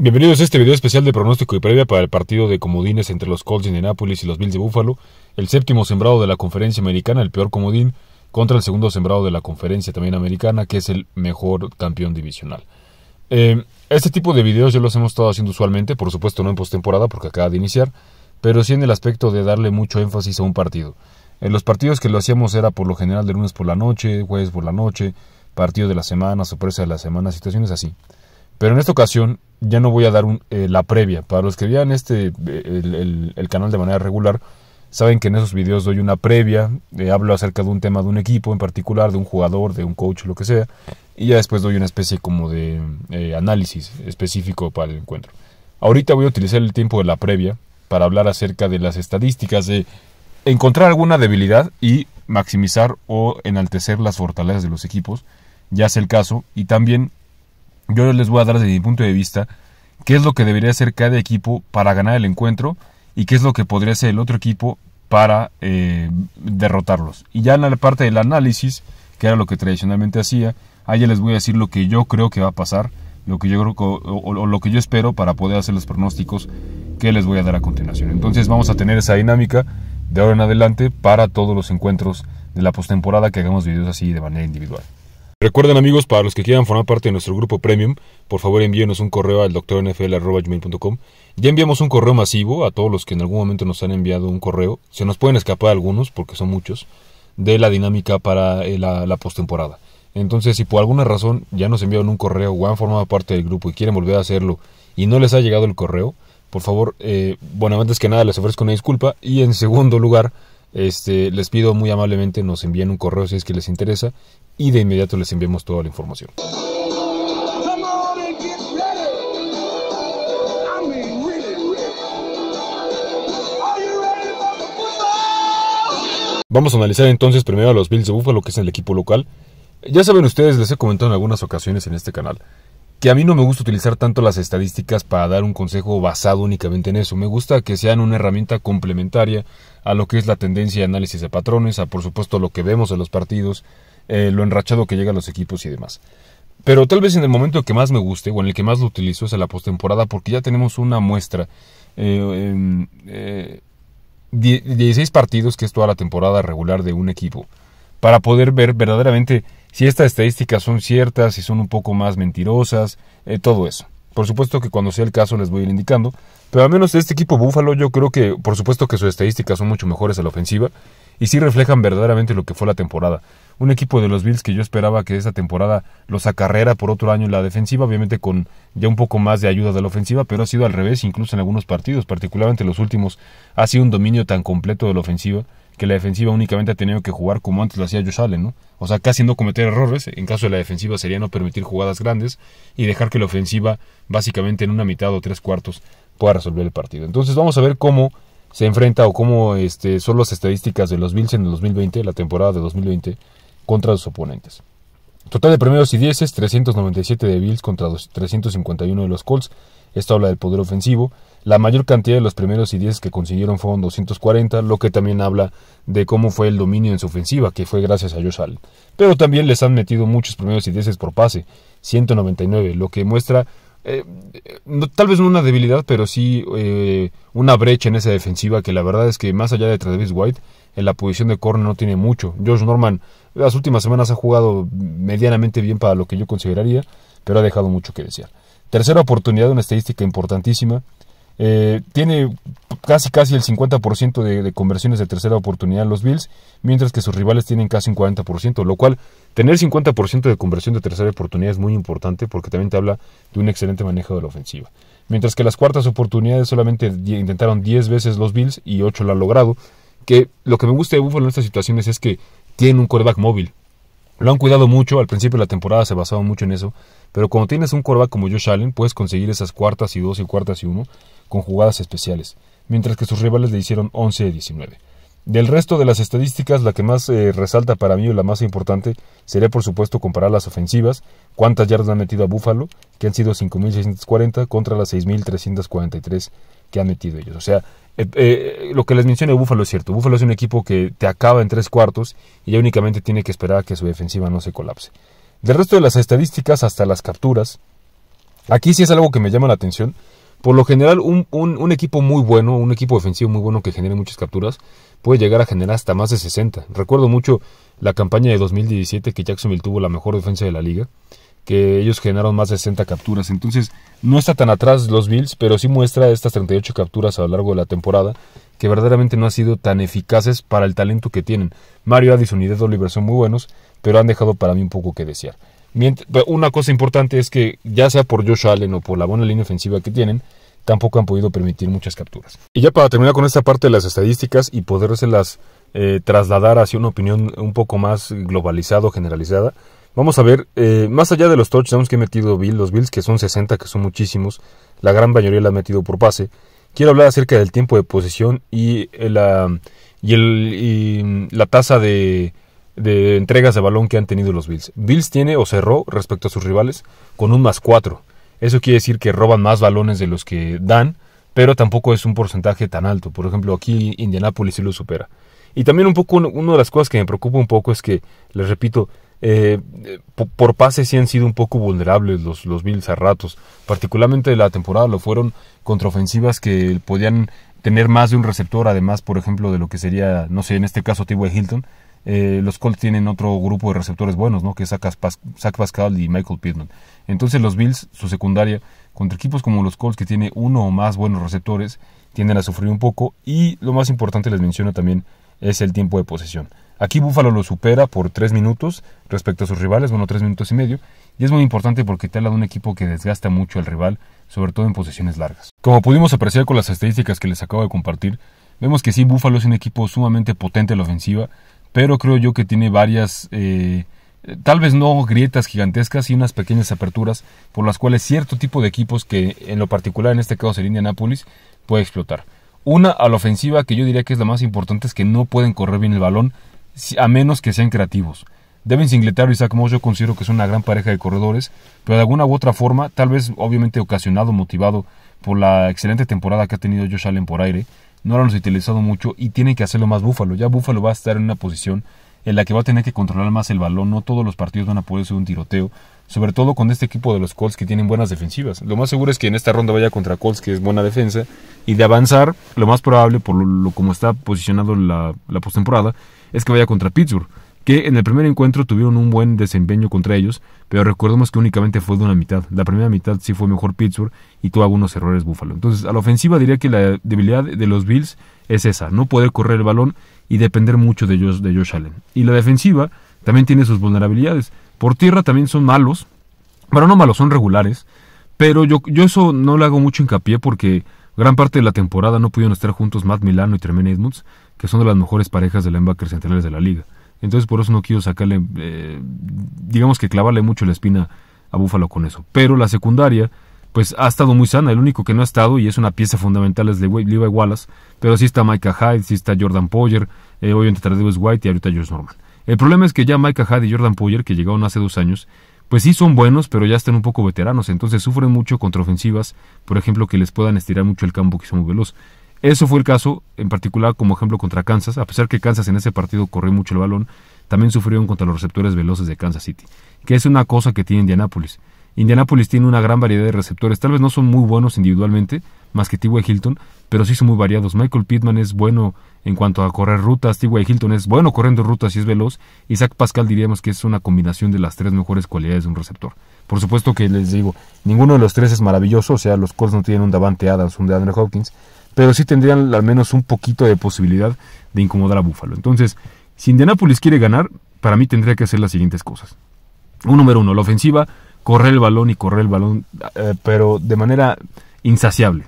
Bienvenidos a este video especial de pronóstico y previa para el partido de comodines entre los Colts de Nápoles y los Bills de Buffalo, el séptimo sembrado de la conferencia americana, el peor comodín, contra el segundo sembrado de la conferencia también americana, que es el mejor campeón divisional. Eh, este tipo de videos ya los hemos estado haciendo usualmente, por supuesto no en postemporada porque acaba de iniciar, pero sí en el aspecto de darle mucho énfasis a un partido. En los partidos que lo hacíamos era por lo general de lunes por la noche, jueves por la noche, partido de la semana, sorpresa de la semana, situaciones así. Pero en esta ocasión ya no voy a dar eh, la previa. Para los que vean este, eh, el, canal de manera regular, saben que en esos videos doy una previa, eh, hablo acerca de un tema de un equipo en particular, de un jugador, de un coach, lo que sea, y ya después doy una especie como de análisis específico para el encuentro. Ahorita voy a utilizar el tiempo de la previa para hablar acerca de las estadísticas, de encontrar alguna debilidad y maximizar o enaltecer las fortalezas de los equipos, ya es el caso, y también yo les voy a dar desde mi punto de vista qué es lo que debería hacer cada equipo para ganar el encuentro y qué es lo que podría hacer el otro equipo para eh, derrotarlos. Y ya en la parte del análisis, que era lo que tradicionalmente hacía, ahí ya les voy a decir lo que yo creo que va a pasar, lo que yo creo o lo que yo espero para poder hacer los pronósticos que les voy a dar a continuación. Entonces vamos a tener esa dinámica de ahora en adelante para todos los encuentros de la postemporada que hagamos videos así de manera individual. Recuerden amigos, para los que quieran formar parte de nuestro grupo Premium, por favor envíenos un correo al doctornfl.com. Ya enviamos un correo masivo a todos los que en algún momento nos han enviado un correo. Se nos pueden escapar algunos, porque son muchos, de la dinámica para eh, la, la postemporada. Entonces, si por alguna razón ya nos enviaron un correo o han formado parte del grupo y quieren volver a hacerlo y no les ha llegado el correo, por favor, eh, bueno, antes que nada les ofrezco una disculpa y en segundo lugar, este, les pido muy amablemente nos envíen un correo si es que les interesa y de inmediato les enviamos toda la información. Vamos a analizar entonces primero a los Bills de Buffalo, que es el equipo local. Ya saben ustedes, les he comentado en algunas ocasiones en este canal, que a mí no me gusta utilizar tanto las estadísticas para dar un consejo basado únicamente en eso. Me gusta que sean una herramienta complementaria a lo que es la tendencia de análisis de patrones, a por supuesto lo que vemos en los partidos, eh, lo enrachado que llegan los equipos y demás. Pero tal vez en el momento que más me guste o en el que más lo utilizo es en la postemporada porque ya tenemos una muestra. Eh, 16 eh, partidos, que es toda la temporada regular de un equipo, para poder ver verdaderamente si estas estadísticas son ciertas, si son un poco más mentirosas, eh, todo eso. Por supuesto que cuando sea el caso les voy a ir indicando, pero al menos este equipo Búfalo yo creo que por supuesto que sus estadísticas son mucho mejores a la ofensiva y sí reflejan verdaderamente lo que fue la temporada. Un equipo de los Bills que yo esperaba que esa temporada los acarrera por otro año en la defensiva, obviamente con ya un poco más de ayuda de la ofensiva, pero ha sido al revés, incluso en algunos partidos, particularmente los últimos, ha sido un dominio tan completo de la ofensiva que la defensiva únicamente ha tenido que jugar como antes lo hacía Josh Allen, ¿no? O sea, casi no cometer errores, en caso de la defensiva sería no permitir jugadas grandes y dejar que la ofensiva básicamente en una mitad o tres cuartos pueda resolver el partido. Entonces vamos a ver cómo se enfrenta o cómo este, son las estadísticas de los Bills en el 2020, la temporada de 2020, contra sus oponentes. Total de primeros y dieces, 397 de Bills contra 351 de los Colts. Esto habla del poder ofensivo. La mayor cantidad de los primeros y 10 que consiguieron fueron 240, lo que también habla de cómo fue el dominio en su ofensiva, que fue gracias a Josh Allen. Pero también les han metido muchos primeros y 10 por pase, 199, lo que muestra eh, tal vez no una debilidad, pero sí eh, una brecha en esa defensiva que la verdad es que más allá de Travis White, en la posición de corner no tiene mucho. Josh Norman las últimas semanas ha jugado medianamente bien para lo que yo consideraría, pero ha dejado mucho que desear. Tercera oportunidad, una estadística importantísima. Eh, tiene casi casi el 50% de, conversiones de tercera oportunidad los Bills, mientras que sus rivales tienen casi un 40%, lo cual tener 50% de conversión de tercera oportunidad es muy importante porque también te habla de un excelente manejo de la ofensiva. Mientras que las cuartas oportunidades solamente intentaron 10 veces los Bills y 8 lo han logrado, que lo que me gusta de Buffalo en estas situaciones es que tiene un quarterback móvil. Lo han cuidado mucho, al principio de la temporada se basaba mucho en eso, pero cuando tienes un quarterback como Josh Allen, puedes conseguir esas cuartas y dos y cuartas y uno con jugadas especiales, mientras que sus rivales le hicieron 11 de 19. Del resto de las estadísticas, la que más eh, resalta para mí o la más importante sería por supuesto comparar las ofensivas, cuántas yardas han metido a Buffalo, que han sido 5.640 contra las 6.343 que han metido ellos. O sea, eh, eh, lo que les mencioné Búfalo es cierto. Búfalo es un equipo que te acaba en tres cuartos y ya únicamente tiene que esperar a que su defensiva no se colapse. Del resto de las estadísticas hasta las capturas, aquí sí es algo que me llama la atención. Por lo general, un, un equipo muy bueno, un equipo defensivo muy bueno que genere muchas capturas, puede llegar a generar hasta más de 60. Recuerdo mucho la campaña de 2017 que Jacksonville tuvo la mejor defensa de la liga que ellos generaron más de 60 capturas. Entonces, no está tan atrás los Bills, pero sí muestra estas 38 capturas a lo largo de la temporada, que verdaderamente no han sido tan eficaces para el talento que tienen. Mario Addison y Dead Oliver son muy buenos, pero han dejado para mí un poco que desear. Una cosa importante es que, ya sea por Josh Allen o por la buena línea ofensiva que tienen, tampoco han podido permitir muchas capturas. Y ya para terminar con esta parte de las estadísticas y poderse las eh, trasladar hacia una opinión un poco más globalizada o generalizada, Vamos a ver, eh, más allá de los touchdowns que ha metido Bill, los Bills que son 60, que son muchísimos, la gran mayoría la ha metido por pase, quiero hablar acerca del tiempo de posesión y eh, la, y mm, la tasa de, entregas de balón que han tenido los Bills. Bills tiene o cerró respecto a sus rivales con un más 4. Eso quiere decir que roban más balones de los que dan, pero tampoco es un porcentaje tan alto. Por ejemplo, aquí Indianapolis sí lo supera. Y también un poco una de las cosas que me preocupa un poco es que, les repito, eh, eh, por pase sí han sido un poco vulnerables los, Bills a ratos. Particularmente la temporada lo fueron Contra ofensivas que podían tener más de un receptor, además, por ejemplo, de lo que sería, no sé, en este caso T.Y. Hilton. Eh, los Colts tienen otro grupo de receptores buenos, ¿no? Que es Zach Pascal y Michael Pittman. Entonces los Bills, su secundaria, contra equipos como los Colts, que tiene uno o más buenos receptores, tienden a sufrir un poco. Y lo más importante, les menciono también, es el tiempo de posesión. Aquí Búfalo lo supera por 3 minutos respecto a sus rivales, bueno, 3 minutos y medio, y es muy importante porque te habla de un equipo que desgasta mucho al rival, sobre todo en posesiones largas. Como pudimos apreciar con las estadísticas que les acabo de compartir, vemos que sí, Búfalo es un equipo sumamente potente en la ofensiva, pero creo yo que tiene varias, eh, tal vez no grietas gigantescas y unas pequeñas aperturas por las cuales cierto tipo de equipos que en lo particular en este caso sería Indianápolis, puede explotar. Una a la ofensiva que yo diría que es la más importante es que no pueden correr bien el balón a menos que sean creativos. Deben singletar y Zach Moss yo considero que es una gran pareja de corredores, pero de alguna u otra forma, tal vez obviamente ocasionado, motivado por la excelente temporada que ha tenido Josh Allen por aire, no lo han utilizado mucho y tienen que hacerlo más Búfalo. Ya Búfalo va a estar en una posición en la que va a tener que controlar más el balón, no todos los partidos van a poder ser un tiroteo, sobre todo con este equipo de los Colts que tienen buenas defensivas. Lo más seguro es que en esta ronda vaya contra Colts, que es buena defensa, y de avanzar, lo más probable, por lo, como está posicionado la, postemporada, es que vaya contra Pittsburgh, que en el primer encuentro tuvieron un buen desempeño contra ellos, pero recordemos que únicamente fue de una mitad. La primera mitad sí fue mejor Pittsburgh y tuvo algunos errores Buffalo. Entonces, a la ofensiva diría que la debilidad de los Bills es esa, no poder correr el balón y depender mucho de ellos de Josh Allen. Y la defensiva también tiene sus vulnerabilidades. Por tierra también son malos. pero no malos, son regulares. Pero yo, yo eso no le hago mucho hincapié porque gran parte de la temporada no pudieron estar juntos Matt Milano y Tremaine Edmonds, que son de las mejores parejas de linebackers centrales de la liga. Entonces por eso no quiero sacarle, eh, digamos que clavarle mucho la espina a Búfalo con eso. Pero la secundaria, pues ha estado muy sana. El único que no ha estado y es una pieza fundamental es Levi Wallace. Pero sí está Micah Hyde, sí está Jordan Poyer, eh, obviamente es White y ahorita George Norman. El problema es que ya Mike Ahad y Jordan Poyer, que llegaron hace dos años, pues sí son buenos, pero ya están un poco veteranos, entonces sufren mucho contra ofensivas, por ejemplo, que les puedan estirar mucho el campo, que son muy veloz. Eso fue el caso, en particular como ejemplo contra Kansas, a pesar que Kansas en ese partido corrió mucho el balón, también sufrieron contra los receptores veloces de Kansas City, que es una cosa que tiene Indianapolis. Indianapolis tiene una gran variedad de receptores. Tal vez no son muy buenos individualmente, más que T.Y. Hilton, pero sí son muy variados. Michael Pittman es bueno en cuanto a correr rutas. Way Hilton es bueno corriendo rutas y es veloz. Isaac Pascal diríamos que es una combinación de las tres mejores cualidades de un receptor. Por supuesto que les digo, ninguno de los tres es maravilloso. O sea, los Colts no tienen un Davante Adams, un Andrew Hopkins, pero sí tendrían al menos un poquito de posibilidad de incomodar a Buffalo. Entonces, si Indianapolis quiere ganar, para mí tendría que hacer las siguientes cosas. Un número uno, la ofensiva correr el balón y correr el balón, eh, pero de manera insaciable.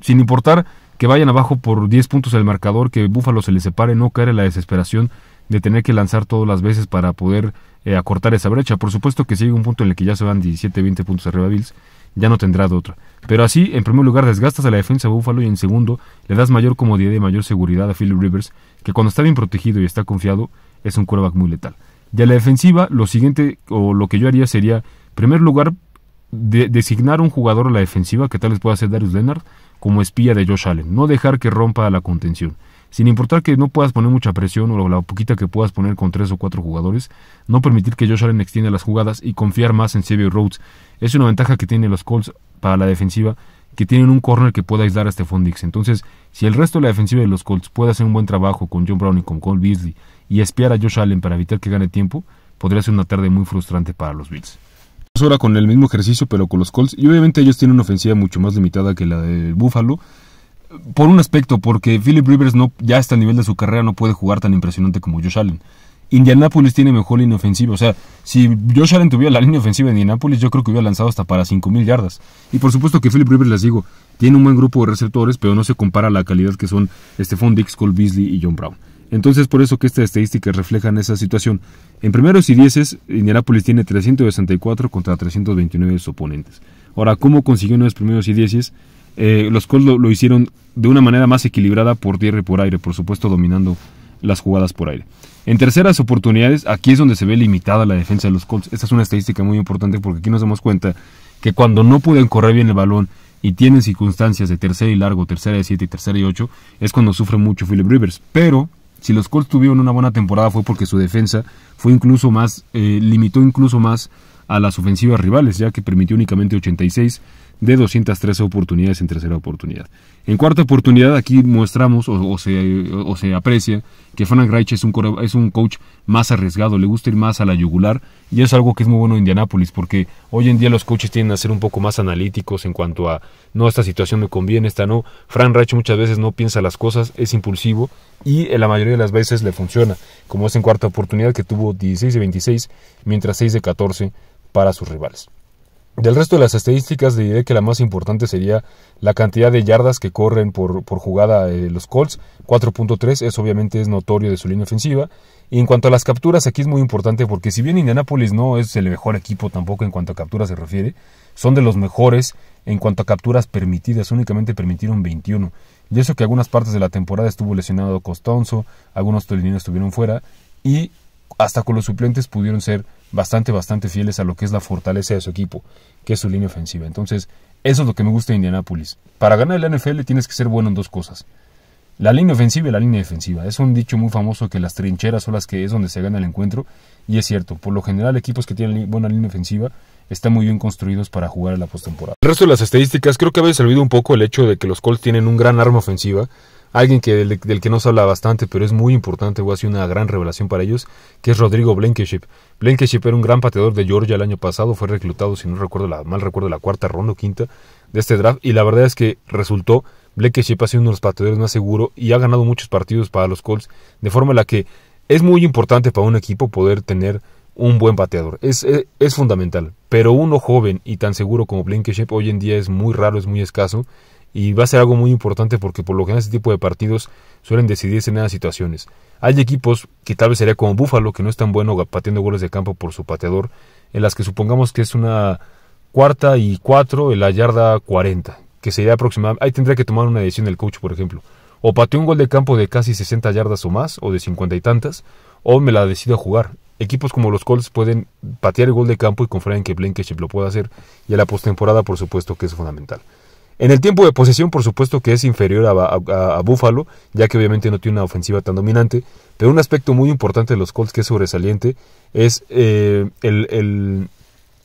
Sin importar que vayan abajo por 10 puntos el marcador, que Búfalo se le separe, no caer en la desesperación de tener que lanzar todas las veces para poder eh, acortar esa brecha. Por supuesto que si llega un punto en el que ya se van 17, 20 puntos arriba Bills, ya no tendrá de otra. Pero así, en primer lugar, desgastas a la defensa de Búfalo y en segundo, le das mayor comodidad y mayor seguridad a Philip Rivers, que cuando está bien protegido y está confiado, es un quarterback muy letal. Y a la defensiva, lo siguiente o lo que yo haría sería en primer lugar, designar un jugador a la defensiva, que tal vez pueda ser Darius Leonard, como espía de Josh Allen. No dejar que rompa la contención. Sin importar que no puedas poner mucha presión o la poquita que puedas poner con tres o cuatro jugadores, no permitir que Josh Allen extienda las jugadas y confiar más en Xavier Rhodes. Es una ventaja que tienen los Colts para la defensiva, que tienen un corner que pueda aislar a este Fondix. Entonces, si el resto de la defensiva de los Colts puede hacer un buen trabajo con John Brown y con Cole Beasley y espiar a Josh Allen para evitar que gane tiempo, podría ser una tarde muy frustrante para los Bills ahora con el mismo ejercicio, pero con los Colts. Y obviamente ellos tienen una ofensiva mucho más limitada que la de Buffalo. Por un aspecto, porque Philip Rivers no, ya a este nivel de su carrera, no puede jugar tan impresionante como Josh Allen. Indianapolis tiene mejor línea ofensiva. O sea, si Josh Allen tuviera la línea ofensiva de Indianapolis, yo creo que hubiera lanzado hasta para 5.000 yardas. Y por supuesto que Philip Rivers, les digo, tiene un buen grupo de receptores, pero no se compara a la calidad que son Stephon Dix, Cole Beasley y John Brown. Entonces, por eso que estas estadísticas reflejan esa situación. En primeros y dieces, Indianapolis tiene 364 contra 329 de sus oponentes. Ahora, ¿cómo consiguió los primeros y dieces? Eh, los Colts lo, hicieron de una manera más equilibrada por tierra y por aire, por supuesto dominando las jugadas por aire. En terceras oportunidades, aquí es donde se ve limitada la defensa de los Colts. Esta es una estadística muy importante porque aquí nos damos cuenta que cuando no pueden correr bien el balón y tienen circunstancias de tercera y largo, tercera y siete y tercera y ocho, es cuando sufre mucho Philip Rivers. Pero si los Colts tuvieron una buena temporada fue porque su defensa fue incluso más, eh, limitó incluso más a las ofensivas rivales, ya que permitió únicamente 86 de 213 oportunidades en tercera oportunidad. En cuarta oportunidad, aquí mostramos o, se, o, se, aprecia que Frank Reich es un, coach más arriesgado, le gusta ir más a la yugular y es algo que es muy bueno en Indianápolis porque hoy en día los coaches tienden a ser un poco más analíticos en cuanto a no, esta situación me conviene, esta no. Frank Reich muchas veces no piensa las cosas, es impulsivo y en la mayoría de las veces le funciona, como es en cuarta oportunidad que tuvo 16 de 26 mientras 6 de 14 para sus rivales. Del resto de las estadísticas diré que la más importante sería la cantidad de yardas que corren por, jugada de eh, los Colts, 4.3, es obviamente es notorio de su línea ofensiva. Y en cuanto a las capturas, aquí es muy importante porque si bien Indianapolis no es el mejor equipo tampoco en cuanto a capturas se refiere, son de los mejores en cuanto a capturas permitidas, únicamente permitieron 21. Y eso que algunas partes de la temporada estuvo lesionado Costonzo, algunos tolininos estuvieron fuera y hasta con los suplentes pudieron ser bastante, bastante fieles a lo que es la fortaleza de su equipo, que es su línea ofensiva. Entonces, eso es lo que me gusta de Indianapolis. Para ganar el NFL tienes que ser bueno en dos cosas. La línea ofensiva y la línea defensiva. Es un dicho muy famoso que las trincheras son las que es donde se gana el encuentro. Y es cierto, por lo general equipos que tienen buena línea ofensiva están muy bien construidos para jugar en la postemporada. El resto de las estadísticas creo que habéis servido un poco el hecho de que los Colts tienen un gran arma ofensiva alguien que, del, que no se habla bastante, pero es muy importante o ha una gran revelación para ellos, que es Rodrigo Blankenship. Blankenship era un gran pateador de Georgia el año pasado, fue reclutado, si no recuerdo mal recuerdo, la cuarta ronda o quinta de este draft, y la verdad es que resultó, Blankenship ha sido uno de los pateadores más seguros y ha ganado muchos partidos para los Colts, de forma en la que es muy importante para un equipo poder tener un buen bateador. Es, fundamental. Pero uno joven y tan seguro como Blankenship hoy en día es muy raro, es muy escaso y va a ser algo muy importante porque por lo general este tipo de partidos suelen decidirse en esas situaciones. Hay equipos que tal vez sería como Búfalo, que no es tan bueno pateando goles de campo por su pateador, en las que supongamos que es una cuarta y cuatro en la yarda 40, que sería aproximadamente, ahí tendría que tomar una decisión el coach, por ejemplo. O pateo un gol de campo de casi 60 yardas o más, o de 50 y tantas, o me la decido a jugar. Equipos como los Colts pueden patear el gol de campo y confiar en que Blankenship lo pueda hacer, y a la postemporada, por supuesto, que es fundamental. En el tiempo de posesión, por supuesto que es inferior a, Búfalo, Buffalo, ya que obviamente no tiene una ofensiva tan dominante, pero un aspecto muy importante de los Colts que es sobresaliente es eh, el,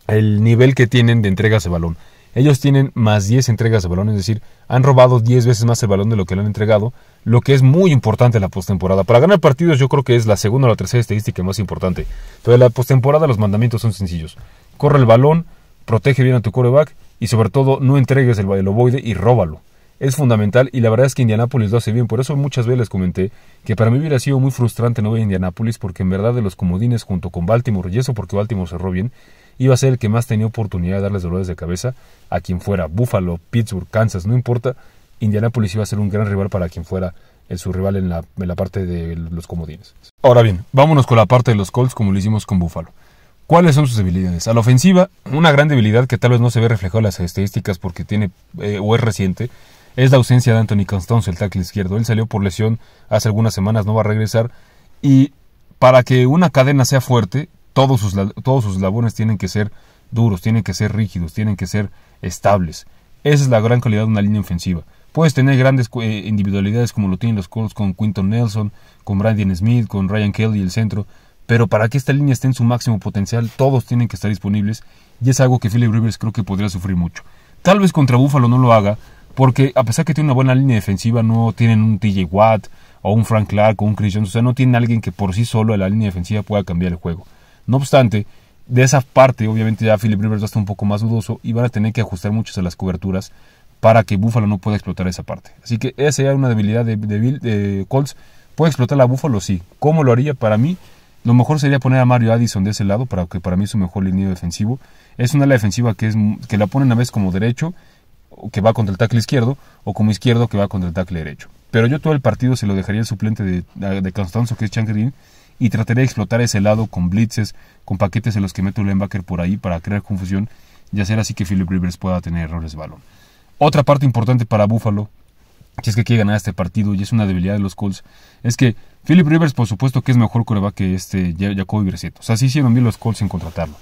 nivel que tienen de entregas de balón. Ellos tienen más 10 entregas de balón, es decir, han robado 10 veces más el balón de lo que le han entregado, lo que es muy importante en la postemporada. Para ganar partidos yo creo que es la segunda o la tercera estadística más importante. Pero en la postemporada los mandamientos son sencillos. Corre el balón, protege bien a tu coreback y sobre todo, no entregues el, el y róbalo. Es fundamental y la verdad es que Indianápolis lo hace bien. Por eso muchas veces comenté que para mí hubiera sido muy frustrante no ver Indianápolis porque en verdad de los comodines junto con Baltimore, y eso porque Baltimore cerró bien, iba a ser el que más tenía oportunidad de darles dolores de cabeza a quien fuera Buffalo, Pittsburgh, Kansas, no importa. Indianápolis iba a ser un gran rival para quien fuera el su rival en la, en la parte de los comodines. Ahora bien, vámonos con la parte de los Colts como lo hicimos con Buffalo. ¿Cuáles son sus debilidades? A la ofensiva, una gran debilidad que tal vez no se ve reflejada en las estadísticas porque tiene eh, o es reciente, es la ausencia de Anthony Constance, el tackle izquierdo. Él salió por lesión hace algunas semanas, no va a regresar. Y para que una cadena sea fuerte, todos sus, todos sus labores tienen que ser duros, tienen que ser rígidos, tienen que ser estables. Esa es la gran calidad de una línea ofensiva. Puedes tener grandes eh, individualidades como lo tienen los Colts con Quinton Nelson, con Brandon Smith, con Ryan Kelly, el centro, pero para que esta línea esté en su máximo potencial, todos tienen que estar disponibles y es algo que Philip Rivers creo que podría sufrir mucho. Tal vez contra Buffalo no lo haga, porque a pesar que tiene una buena línea defensiva, no tienen un TJ Watt o un Frank Clark o un Christian, o sea, no tienen alguien que por sí solo en la línea defensiva pueda cambiar el juego. No obstante, de esa parte, obviamente ya Philip Rivers va a estar un poco más dudoso y van a tener que ajustar muchas a las coberturas para que Buffalo no pueda explotar esa parte. Así que esa era una debilidad de, de Colts. ¿Puede explotar a Buffalo? Sí. ¿Cómo lo haría para mí? Lo mejor sería poner a Mario Addison de ese lado, para que para mí es su mejor línea defensivo. Es una ala defensiva que, es, que la ponen a veces como derecho, que va contra el tackle izquierdo, o como izquierdo, que va contra el tackle derecho. Pero yo todo el partido se lo dejaría al suplente de, de Constanzo, que es Green, y trataría de explotar ese lado con blitzes, con paquetes en los que meto el linebacker por ahí para crear confusión y hacer así que Philip Rivers pueda tener errores de balón. Otra parte importante para Buffalo si es que quiere ganar este partido y es una debilidad de los Colts, es que Philip Rivers por supuesto que es mejor coreback que este Jacoby Brissett. O sea, sí hicieron bien los Colts en contratarlo.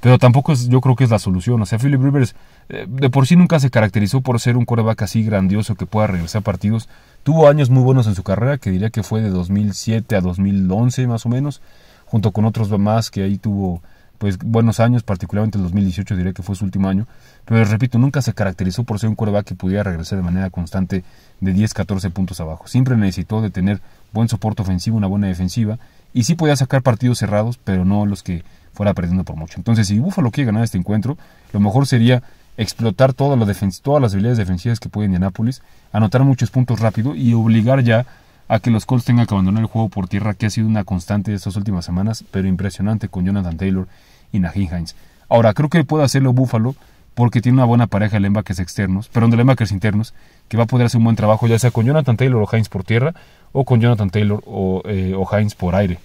Pero tampoco es, yo creo que es la solución. O sea, Philip Rivers eh, de por sí nunca se caracterizó por ser un coreback así grandioso que pueda regresar partidos. Tuvo años muy buenos en su carrera, que diría que fue de 2007 a 2011 más o menos, junto con otros más que ahí tuvo pues buenos años, particularmente el 2018 diría que fue su último año, pero repito, nunca se caracterizó por ser un coreback que pudiera regresar de manera constante de 10, 14 puntos abajo. Siempre necesitó de tener buen soporte ofensivo, una buena defensiva, y sí podía sacar partidos cerrados, pero no los que fuera perdiendo por mucho. Entonces, si Buffalo quiere ganar este encuentro, lo mejor sería explotar todas las, todas las habilidades defensivas que puede Indianapolis, anotar muchos puntos rápido y obligar ya a que los Colts tengan que abandonar el juego por tierra, que ha sido una constante de estas últimas semanas, pero impresionante con Jonathan Taylor y Najin Hines. Ahora, creo que puede hacerlo Buffalo porque tiene una buena pareja de linebackers externos, perdón, de linebackers internos, que va a poder hacer un buen trabajo, ya sea con Jonathan Taylor o Hines por tierra, o con Jonathan Taylor o, eh, Hines por aire.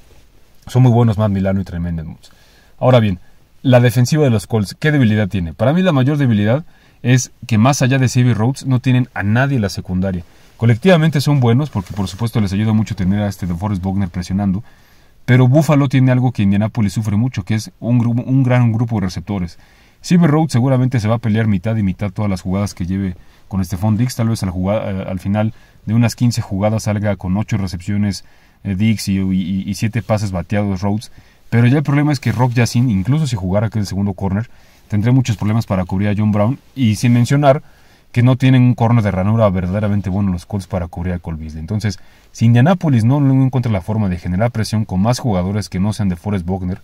Son muy buenos Matt Milano y Tremendous Ahora bien, la defensiva de los Colts, ¿qué debilidad tiene? Para mí la mayor debilidad es que más allá de CB Rhodes no tienen a nadie en la secundaria. Colectivamente son buenos porque por supuesto les ayuda mucho tener a este de Forrest presionando, pero Buffalo tiene algo que Indianapolis sufre mucho, que es un, gran grupo de receptores. Silver Road seguramente se va a pelear mitad y mitad todas las jugadas que lleve con este Stephon Dix. Tal vez eh, al, final de unas 15 jugadas salga con 8 recepciones eh, Dix y, siete 7 pases bateados Rhodes. Pero ya el problema es que Rock Jacin, incluso si jugara aquel segundo corner, tendría muchos problemas para cubrir a John Brown. Y sin mencionar que no tienen un corno de ranura verdaderamente bueno los Colts para cubrir a Colby. Entonces, si Indianapolis no encuentra la forma de generar presión con más jugadores que no sean de Forest Bogner,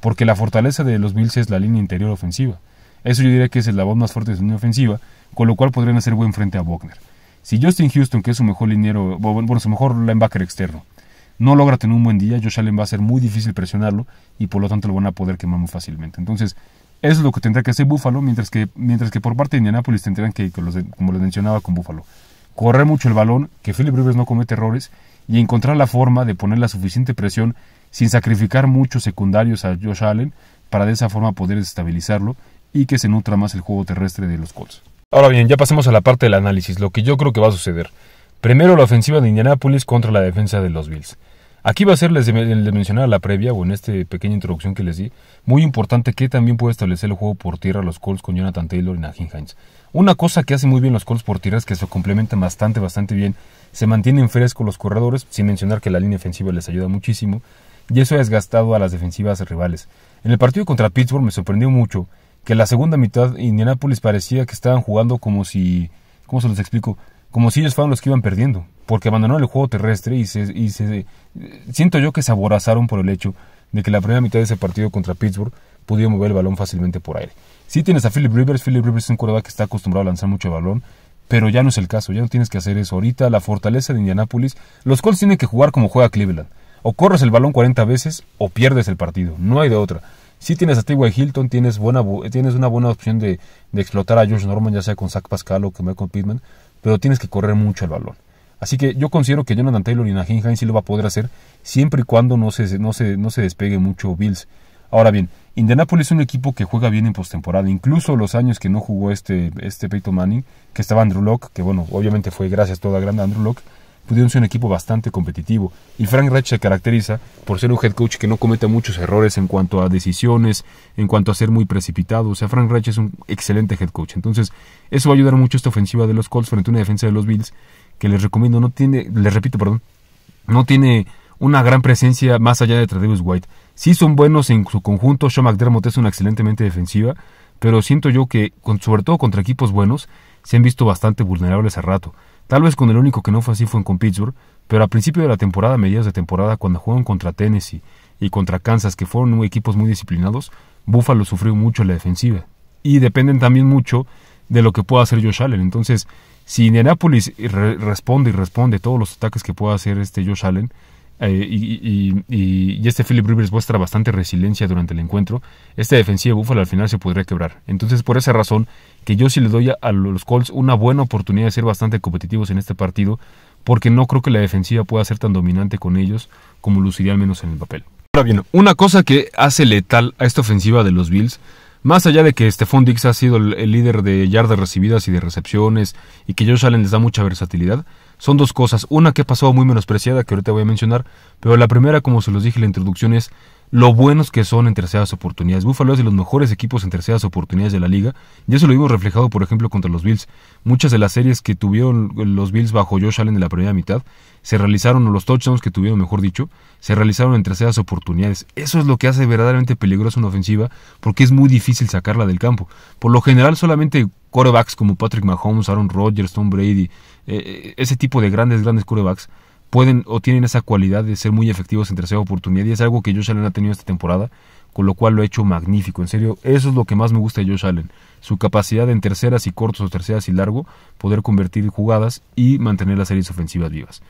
porque la fortaleza de los Bills es la línea interior ofensiva. Eso yo diría que es el voz más fuerte de su línea ofensiva, con lo cual podrían hacer buen frente a Bogner. Si Justin Houston, que es su mejor liniero, bueno, su mejor linebacker externo, no logra tener un buen día, Josh Allen va a ser muy difícil presionarlo y por lo tanto lo van a poder quemar muy fácilmente. Entonces, eso es lo que tendrá que hacer Búfalo, mientras que, mientras que por parte de Indianapolis tendrán que, como les mencionaba con Búfalo, correr mucho el balón, que Philip Rivers no comete errores y encontrar la forma de poner la suficiente presión sin sacrificar muchos secundarios a Josh Allen para de esa forma poder estabilizarlo y que se nutra más el juego terrestre de los Colts. Ahora bien, ya pasemos a la parte del análisis, lo que yo creo que va a suceder. Primero la ofensiva de Indianapolis contra la defensa de los Bills. Aquí va a ser, de mencionar a la previa o en esta pequeña introducción que les di, muy importante que también puede establecer el juego por tierra los Colts con Jonathan Taylor y Najin Hines. Una cosa que hacen muy bien los Colts por tierra es que se complementan bastante, bastante bien. Se mantienen frescos los corredores, sin mencionar que la línea ofensiva les ayuda muchísimo, y eso ha desgastado a las defensivas rivales. En el partido contra Pittsburgh me sorprendió mucho que la segunda mitad Indianapolis parecía que estaban jugando como si, ¿cómo se los explico? como si ellos fueran los que iban perdiendo, porque abandonaron el juego terrestre y se, y se siento yo que se aborazaron por el hecho de que la primera mitad de ese partido contra Pittsburgh Pudieron mover el balón fácilmente por aire. Si tienes a Philip Rivers, Philip Rivers es un que está acostumbrado a lanzar mucho balón, pero ya no es el caso, ya no tienes que hacer eso. Ahorita la fortaleza de Indianapolis los Colts tienen que jugar como juega Cleveland. O corres el balón 40 veces o pierdes el partido, no hay de otra. Si tienes a T.Y. Hilton, tienes, buena, tienes una buena opción de, explotar a George Norman, ya sea con Zach Pascal o con Michael Pittman, pero tienes que correr mucho el balón. Así que yo considero que Jonathan Taylor y Naheem Hines sí lo va a poder hacer siempre y cuando no se, no se, despegue mucho Bills. Ahora bien, Indianapolis es un equipo que juega bien en postemporada, incluso los años que no jugó este, este Peyton Manning, que estaba Andrew Locke, que bueno, obviamente fue gracias toda grande Andrew Locke, pudieron ser un equipo bastante competitivo. Y Frank Reich se caracteriza por ser un head coach que no cometa muchos errores en cuanto a decisiones, en cuanto a ser muy precipitado. O sea, Frank Reich es un excelente head coach. Entonces, eso va a ayudar mucho esta ofensiva de los Colts frente a una defensa de los Bills que les recomiendo, no tiene, les repito, perdón, no tiene una gran presencia más allá de Travis White. Sí son buenos en su conjunto, Sean McDermott es una excelentemente defensiva, pero siento yo que, sobre todo contra equipos buenos, se han visto bastante vulnerables a rato. Tal vez con el único que no fue así fue con Pittsburgh, pero a principio de la temporada, a mediados de temporada, cuando juegan contra Tennessee y contra Kansas, que fueron equipos muy disciplinados, Buffalo sufrió mucho en la defensiva. Y dependen también mucho de lo que pueda hacer Josh Allen. Entonces, si Indianapolis responde y responde todos los ataques que pueda hacer este Josh Allen, eh, y, este Philip Rivers muestra bastante resiliencia durante el encuentro, este defensiva búfalo al final se podría quebrar. Entonces, por esa razón, que yo sí le doy a, los Colts una buena oportunidad de ser bastante competitivos en este partido, porque no creo que la defensiva pueda ser tan dominante con ellos como luciría al menos en el papel. Ahora bien, una cosa que hace letal a esta ofensiva de los Bills, más allá de que Stephon Dix ha sido el, líder de yardas recibidas y de recepciones, y que Josh Allen les da mucha versatilidad, son dos cosas. Una que ha pasado muy menospreciada, que ahorita voy a mencionar, pero la primera, como se los dije en la introducción, es lo buenos que son en terceras oportunidades. Buffalo es de los mejores equipos en terceras oportunidades de la liga, y eso lo vimos reflejado, por ejemplo, contra los Bills. Muchas de las series que tuvieron los Bills bajo Josh Allen en la primera mitad se realizaron, o los touchdowns que tuvieron, mejor dicho, se realizaron en terceras oportunidades. Eso es lo que hace verdaderamente peligrosa una ofensiva, porque es muy difícil sacarla del campo. Por lo general, solamente corebacks como Patrick Mahomes, Aaron Rodgers, Tom Brady, eh, eh, ese tipo de grandes, grandes corebacks, pueden o tienen esa cualidad de ser muy efectivos en tercera oportunidad y es algo que Josh Allen ha tenido esta temporada, con lo cual lo ha hecho magnífico. En serio, eso es lo que más me gusta de Josh Allen, su capacidad en terceras y cortos o terceras y largo, poder convertir jugadas y mantener las series ofensivas vivas.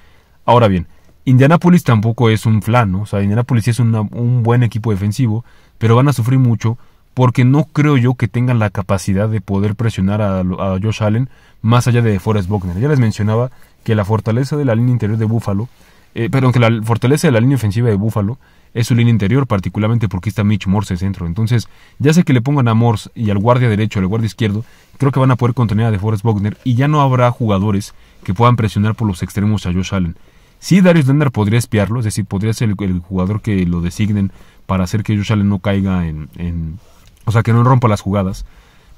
Ahora bien, Indianapolis tampoco es un flan, o sea, Indianapolis es un buen equipo defensivo, pero van a sufrir mucho porque no creo yo que tengan la capacidad de poder presionar a, Josh Allen más allá de Forrest Buckner. Ya les mencionaba que la fortaleza de la línea interior de Buffalo, eh, perdón, la fortaleza de la línea ofensiva de Buffalo es su línea interior, particularmente porque está Mitch Morse centro. Entonces, ya sé que le pongan a Morse y al guardia derecho, al guardia izquierdo, creo que van a poder contener a DeForest Buckner y ya no habrá jugadores que puedan presionar por los extremos a Josh Allen. Sí, Darius Leonard podría espiarlo, es decir, podría ser el, jugador que lo designen para hacer que Josh Allen no caiga en, o sea, que no rompa las jugadas.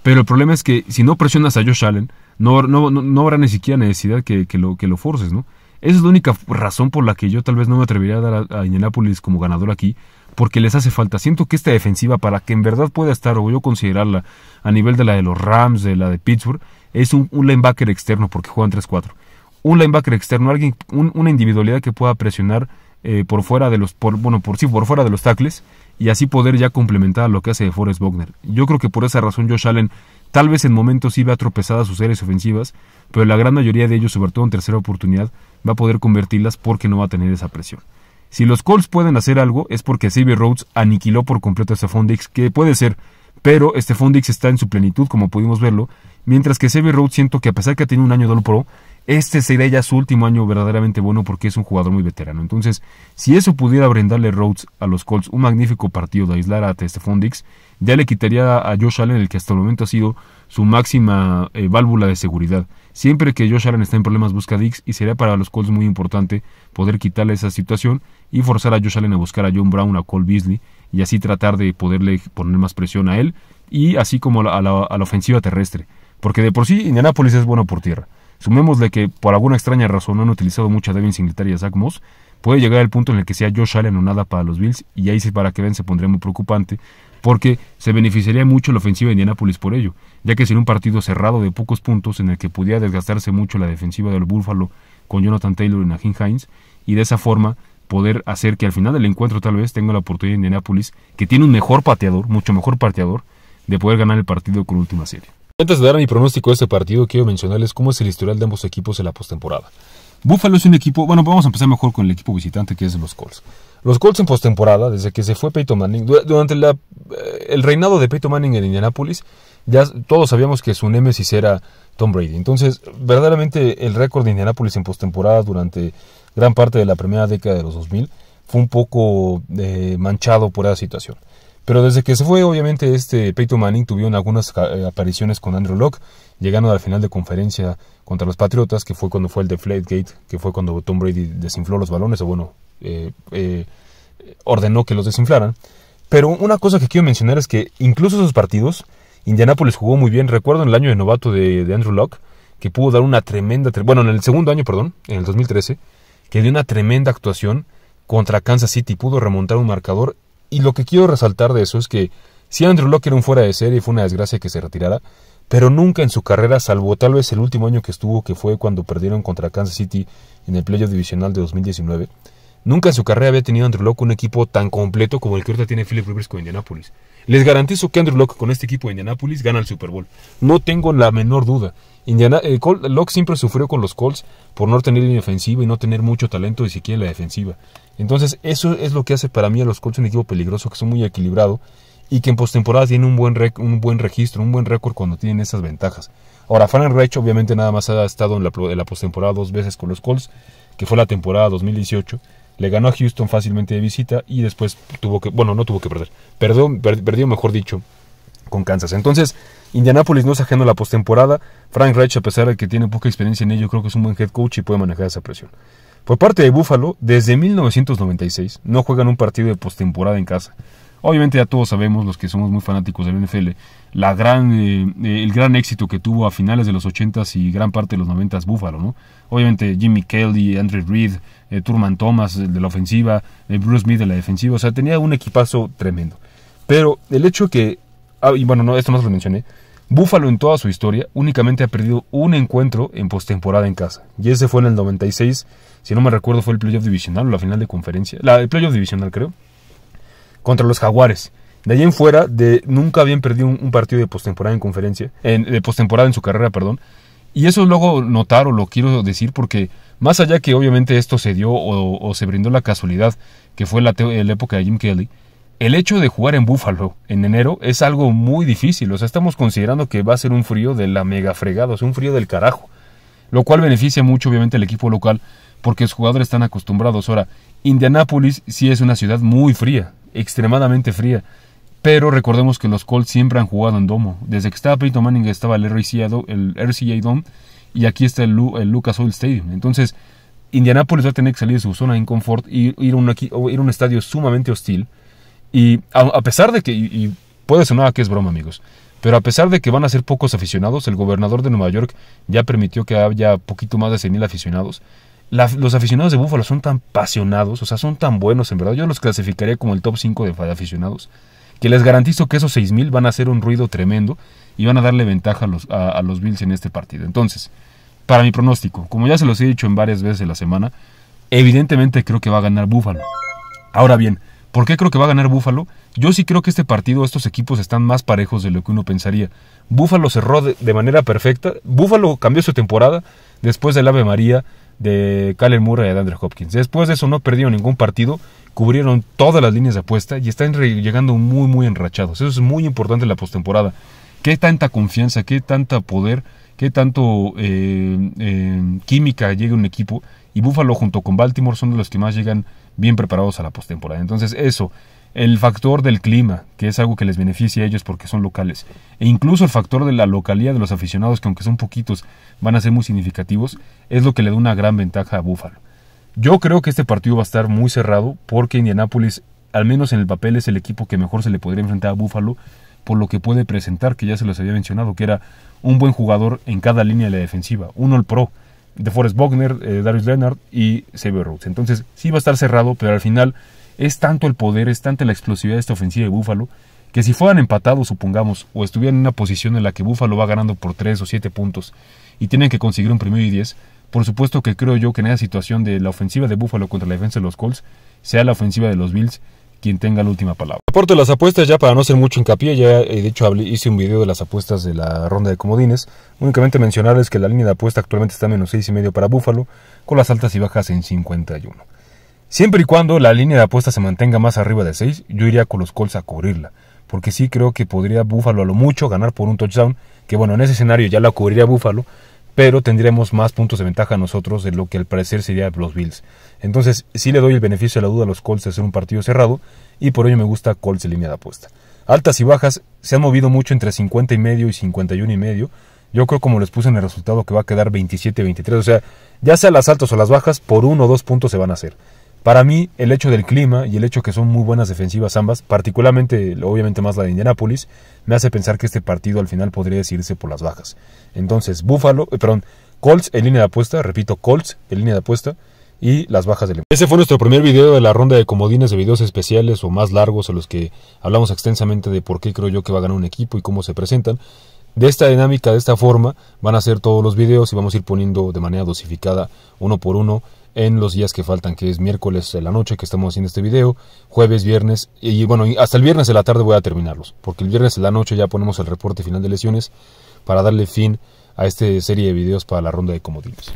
Pero el problema es que si no presionas a Josh Allen, no, no, no, habrá ni siquiera necesidad que, que, lo, que lo forces, ¿no? Esa es la única razón por la que yo tal vez no me atrevería a dar a, Indianapolis como ganador aquí, porque les hace falta. Siento que esta defensiva, para que en verdad pueda estar, o yo considerarla a nivel de la de los Rams, de la de Pittsburgh, es un, linebacker externo, porque juegan 3-4. Un linebacker externo, alguien, una individualidad que pueda presionar eh, por fuera de los, por, bueno, por sí, por fuera de los tackles y así poder ya complementar a lo que hace de Forrest Wagner. Yo creo que por esa razón Josh Allen tal vez en momentos iba a tropezar a sus series ofensivas, pero la gran mayoría de ellos, sobre todo en tercera oportunidad, va a poder convertirlas porque no va a tener esa presión. Si los Colts pueden hacer algo es porque Xavier Rhodes aniquiló por completo a este que puede ser, pero este Dix está en su plenitud como pudimos verlo, mientras que Xavier Rhodes siento que a pesar que ha tenido un año de All Pro, este sería ya su último año verdaderamente bueno porque es un jugador muy veterano. Entonces, si eso pudiera brindarle Rhodes a los Colts un magnífico partido de aislar a Stephon Dix, ya le quitaría a Josh Allen el que hasta el momento ha sido su máxima eh, válvula de seguridad. Siempre que Josh Allen está en problemas busca a Dix y sería para los Colts muy importante poder quitarle esa situación y forzar a Josh Allen a buscar a John Brown, a Cole Beasley y así tratar de poderle poner más presión a él y así como a la, a la ofensiva terrestre. Porque de por sí Indianapolis es bueno por tierra. Sumémosle que, por alguna extraña razón, no han utilizado mucho a Devin Singletary y a Zach Moss. Puede llegar al punto en el que sea Josh Allen o nada para los Bills, y ahí sí para que ven se pondría muy preocupante, porque se beneficiaría mucho la ofensiva de Indianapolis por ello, ya que sería un partido cerrado de pocos puntos en el que pudiera desgastarse mucho la defensiva del Búfalo con Jonathan Taylor y Najin Hines, y de esa forma poder hacer que al final del encuentro tal vez tenga la oportunidad de Indianapolis, que tiene un mejor pateador, mucho mejor pateador, de poder ganar el partido con última serie. Antes de dar mi pronóstico de este partido, quiero mencionarles cómo es el historial de ambos equipos en la postemporada. Buffalo es un equipo, bueno, vamos a empezar mejor con el equipo visitante que es los Colts. Los Colts en postemporada, desde que se fue Peyton Manning, durante eh, el reinado de Peyton Manning en Indianapolis, ya todos sabíamos que su némesis era Tom Brady. Entonces, verdaderamente el récord de Indianapolis en postemporada durante gran parte de la primera década de los 2000 fue un poco eh, manchado por esa situación. Pero desde que se fue, obviamente, este Peyton Manning tuvieron algunas eh, apariciones con Andrew Locke, llegando al final de conferencia contra los Patriotas, que fue cuando fue el de gate que fue cuando Tom Brady desinfló los balones, o bueno, eh, eh, ordenó que los desinflaran. Pero una cosa que quiero mencionar es que incluso esos partidos, Indianapolis jugó muy bien. Recuerdo en el año de novato de, de Andrew Locke, que pudo dar una tremenda, bueno, en el segundo año, perdón, en el 2013, que dio una tremenda actuación contra Kansas City, pudo remontar un marcador y lo que quiero resaltar de eso es que si Andrew Locke era un fuera de serie, fue una desgracia que se retirara, pero nunca en su carrera, salvo tal vez el último año que estuvo, que fue cuando perdieron contra Kansas City en el playoff divisional de 2019, nunca en su carrera había tenido Andrew Locke un equipo tan completo como el que ahorita tiene Philip Rivers con Indianapolis. Les garantizo que Andrew Locke con este equipo de Indianapolis gana el Super Bowl. No tengo la menor duda. Eh, Locke siempre sufrió con los Colts por no tener línea ofensiva y no tener mucho talento ni siquiera en la defensiva. Entonces, eso es lo que hace para mí a los Colts un equipo peligroso, que son muy equilibrado y que en postemporada tiene un buen, un buen registro, un buen récord cuando tienen esas ventajas. Ahora, Frank Reich obviamente nada más ha estado en la, postemporada dos veces con los Colts, que fue la temporada 2018. Le ganó a Houston fácilmente de visita y después tuvo que, bueno, no tuvo que perder, perdió, perdió mejor dicho, con Kansas. Entonces, Indianapolis no es ajeno a la postemporada. Frank Reich, a pesar de que tiene poca experiencia en ello, creo que es un buen head coach y puede manejar esa presión. Por parte de Buffalo, desde 1996 no juegan un partido de postemporada en casa. Obviamente ya todos sabemos, los que somos muy fanáticos del NFL, la gran, eh, eh, el gran éxito que tuvo a finales de los 80s y gran parte de los 90s Buffalo, ¿no? Obviamente Jimmy Kelly, Andrew Reed, eh, Turman Thomas de la ofensiva, Bruce Smith de la defensiva, o sea, tenía un equipazo tremendo. Pero el hecho que, ah, y bueno, no, esto no se lo mencioné, Buffalo en toda su historia únicamente ha perdido un encuentro en postemporada en casa. Y ese fue en el 96, si no me recuerdo fue el playoff divisional o la final de conferencia. La, el playoff divisional creo. Contra los Jaguares. De allí en fuera, de, nunca habían perdido un, partido de postemporada en conferencia. En, de postemporada en su carrera, perdón. Y eso luego notar o lo quiero decir porque más allá que obviamente esto se dio o, se brindó la casualidad que fue la época de Jim Kelly, el hecho de jugar en Buffalo en enero es algo muy difícil. O sea, estamos considerando que va a ser un frío de la mega fregada, o sea, un frío del carajo. Lo cual beneficia mucho, obviamente, al equipo local porque los jugadores están acostumbrados. Ahora, Indianápolis sí es una ciudad muy fría, extremadamente fría. Pero recordemos que los Colts siempre han jugado en domo. Desde que estaba Peyton Manning estaba el RCA, el RCA Dome y aquí está el, Lucas Oil Stadium. Entonces, Indianapolis va a tener que salir de su zona de confort y ir a un estadio sumamente hostil y a, pesar de que, y, puede sonar a que es broma amigos, pero a pesar de que van a ser pocos aficionados, el gobernador de Nueva York ya permitió que haya poquito más de 100.000 aficionados. los aficionados de Búfalo son tan apasionados, o sea, son tan buenos, en verdad. Yo los clasificaría como el top 5 de, aficionados. Que les garantizo que esos 6.000 van a hacer un ruido tremendo y van a darle ventaja a los, a, los Bills en este partido. Entonces, para mi pronóstico, como ya se los he dicho en varias veces de la semana, evidentemente creo que va a ganar Búfalo. Ahora bien, ¿Por qué creo que va a ganar Búfalo? Yo sí creo que este partido, estos equipos están más parejos de lo que uno pensaría. Búfalo cerró de, manera perfecta. Búfalo cambió su temporada después del Ave María de Kallen Murray y de Andrew Hopkins. Después de eso no perdieron ningún partido, cubrieron todas las líneas de apuesta y están llegando muy, muy enrachados. Eso es muy importante en la postemporada. ¿Qué tanta confianza, qué tanta poder, qué tanto eh, eh, química llega un equipo? Y Búfalo junto con Baltimore son de los que más llegan bien preparados a la postemporada. Entonces eso, el factor del clima, que es algo que les beneficia a ellos porque son locales, e incluso el factor de la localidad de los aficionados, que aunque son poquitos, van a ser muy significativos, es lo que le da una gran ventaja a Buffalo. Yo creo que este partido va a estar muy cerrado porque Indianápolis, al menos en el papel, es el equipo que mejor se le podría enfrentar a Buffalo por lo que puede presentar, que ya se los había mencionado, que era un buen jugador en cada línea de la defensiva, uno el pro, de Forest Bogner, eh, Darius Leonard y Xavier Rhodes. Entonces sí va a estar cerrado, pero al final es tanto el poder, es tanta la explosividad de esta ofensiva de Buffalo, que si fueran empatados, supongamos, o estuvieran en una posición en la que Búfalo va ganando por 3 o 7 puntos y tienen que conseguir un primero y 10, por supuesto que creo yo que en esa situación de la ofensiva de Buffalo contra la defensa de los Colts, sea la ofensiva de los Bills, quien tenga la última palabra. Aporte las apuestas, ya para no hacer mucho hincapié, ya eh, he dicho, hice un video de las apuestas de la ronda de comodines. Únicamente mencionarles que la línea de apuesta actualmente está a menos 6,5 para Búfalo, con las altas y bajas en 51. Siempre y cuando la línea de apuesta se mantenga más arriba de 6, yo iría con los Colts a cubrirla, porque sí creo que podría Búfalo a lo mucho ganar por un touchdown, que bueno, en ese escenario ya la cubriría Búfalo, pero tendremos más puntos de ventaja nosotros de lo que al parecer sería los Bills. Entonces, sí le doy el beneficio de la duda a los Colts de ser un partido cerrado y por ello me gusta Colts en línea de apuesta. Altas y bajas se han movido mucho entre 50 y medio y 51 y medio. Yo creo como les puse en el resultado que va a quedar 27-23, o sea, ya sea las altas o las bajas, por uno o dos puntos se van a hacer. Para mí, el hecho del clima y el hecho que son muy buenas defensivas ambas, particularmente, obviamente más la de Indianápolis, me hace pensar que este partido al final podría decirse por las bajas. Entonces, Buffalo, eh, perdón, Colts en línea de apuesta, repito, Colts en línea de apuesta y las bajas del Ese fue nuestro primer video de la ronda de comodines de videos especiales o más largos a los que hablamos extensamente de por qué creo yo que va a ganar un equipo y cómo se presentan. De esta dinámica, de esta forma, van a ser todos los videos y vamos a ir poniendo de manera dosificada uno por uno en los días que faltan, que es miércoles de la noche que estamos haciendo este video, jueves, viernes, y bueno, hasta el viernes de la tarde voy a terminarlos, porque el viernes de la noche ya ponemos el reporte final de lesiones para darle fin a esta serie de videos para la ronda de comodines.